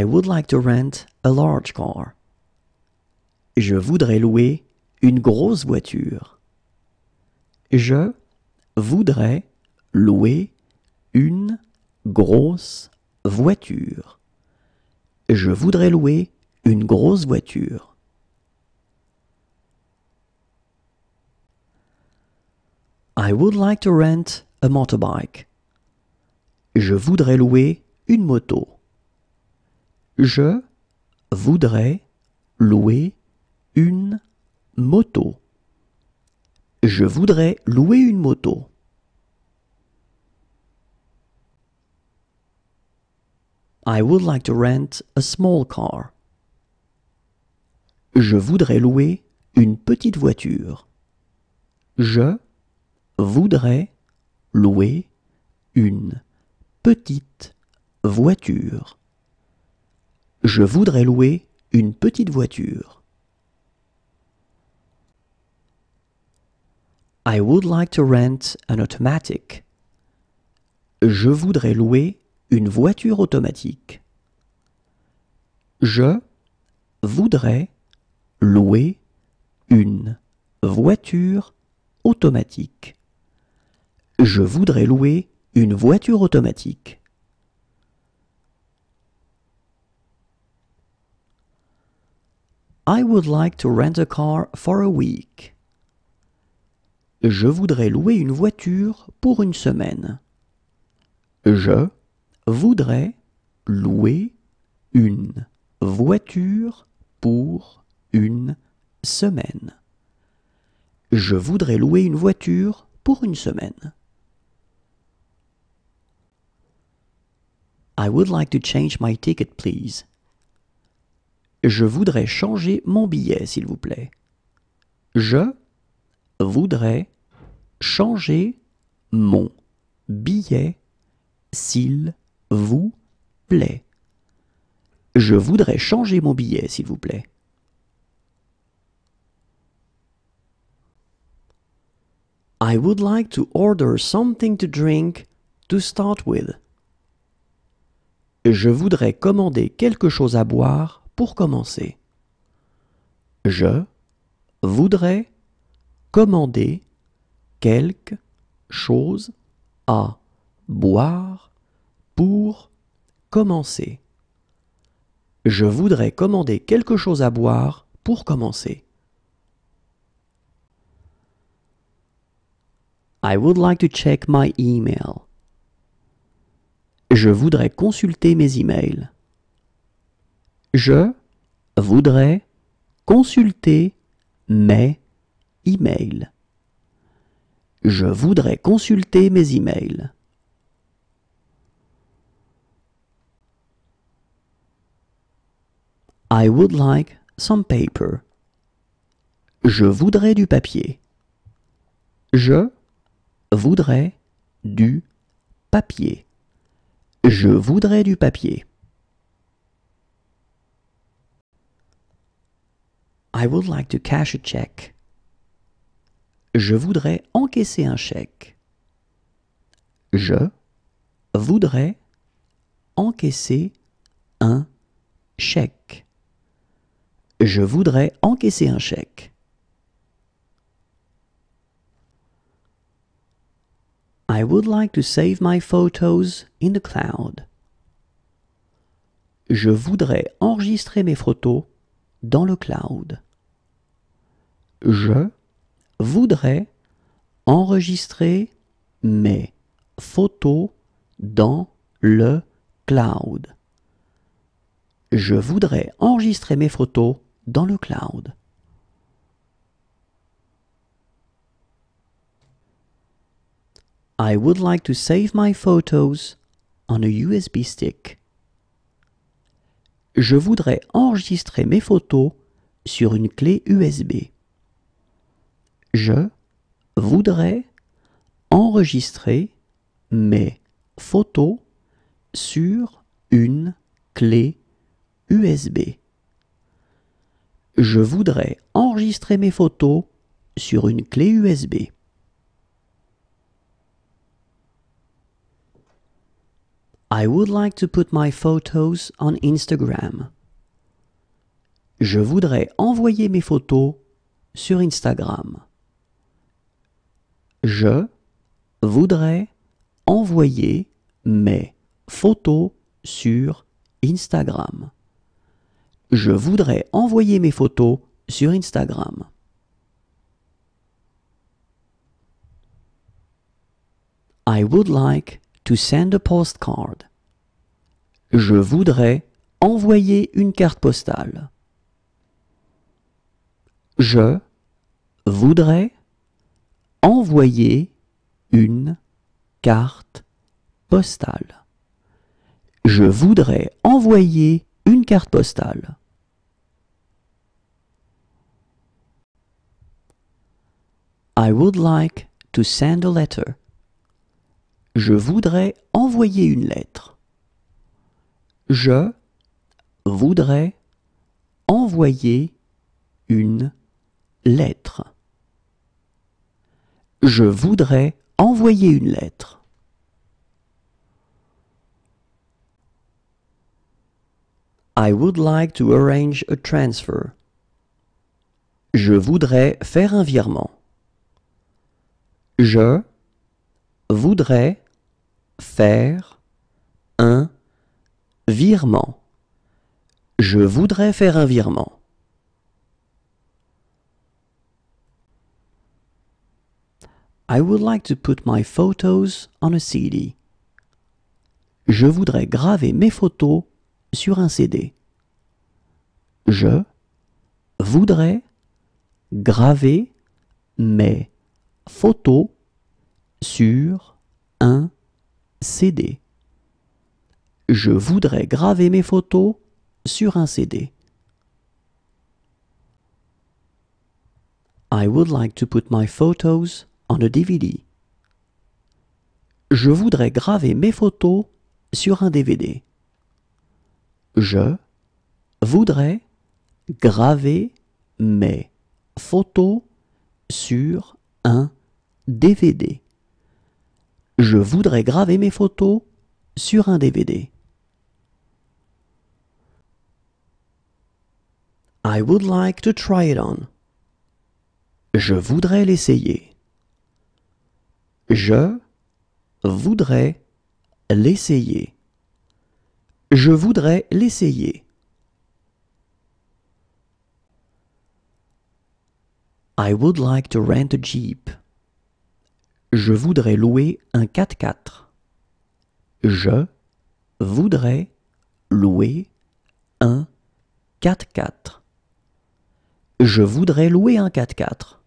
I would like to rent a large car. Je voudrais louer une grosse voiture. Je voudrais louer une grosse voiture. Je voudrais louer une grosse voiture. I would like to rent a motorbike. Je voudrais louer une moto. Je voudrais louer une moto. Je voudrais louer une moto. I would like to rent a small car. Je voudrais louer une petite voiture. Je voudrais louer une petite voiture. Je voudrais louer une petite voiture. I would like to rent an automatic. Je voudrais louer une voiture automatique. Je voudrais louer une voiture automatique. Je voudrais louer une voiture automatique. I would like to rent a car for a week. Je voudrais louer une voiture pour une semaine. Je voudrais louer une voiture pour une semaine. Je voudrais louer une voiture pour une semaine. I would like to change my ticket, please. Je voudrais changer mon billet, s'il vous plaît. Je voudrais changer mon billet, s'il vous plaît. Je voudrais changer mon billet, s'il vous plaît. I would like to order something to drink to start with. Je voudrais commander quelque chose à boire commencer. Je voudrais commander quelque chose à boire pour commencer. Je voudrais commander quelque chose à boire pour commencer. I would like to check my email. Je voudrais consulter mes emails. Je voudrais consulter mes emails. Je voudrais consulter mes emails. I would like some paper. Je voudrais du papier. Je voudrais du papier. Je voudrais du papier. I would like to cash a check. Je voudrais encaisser un chèque. Je voudrais encaisser un chèque. Je voudrais encaisser un chèque. I would like to save my photos in the cloud. Je voudrais enregistrer mes photos dans le cloud je voudrais enregistrer mes photos dans le cloud. Je voudrais enregistrer mes photos dans le cloud. I would like to save my photos on a USB stick. Je voudrais enregistrer mes photos sur une clé USB. Je voudrais enregistrer mes photos sur une clé USB. Je voudrais enregistrer mes photos sur une clé USB. I would like to put my photos on Instagram. Je voudrais envoyer mes photos sur Instagram. Je voudrais envoyer mes photos sur Instagram. Je voudrais envoyer mes photos sur Instagram. I would like to send a postcard. Je voudrais envoyer une carte postale. Je voudrais envoyer une carte postale. Je voudrais envoyer une carte postale. I would like to send a letter. Je voudrais envoyer une lettre. Je voudrais envoyer une lettre. Je voudrais envoyer une lettre. I would like to arrange a transfer. Je voudrais faire un virement. Je voudrais faire un virement. Je voudrais faire un virement. I would like to put my photos on a CD. Je voudrais graver mes photos sur un CD. Je voudrais graver mes photos sur un CD. Je voudrais graver mes photos sur un CD. I would like to put my photos DVD. Je voudrais graver mes photos sur un DVD. Je voudrais graver mes photos sur un DVD. Je voudrais graver mes photos sur un DVD. I would like to try it on. Je voudrais l'essayer. Je voudrais l'essayer. Je voudrais l'essayer. I would like to rent a jeep. Je voudrais louer un 4x4. Je voudrais louer un 4x4. Je voudrais louer un 4x4.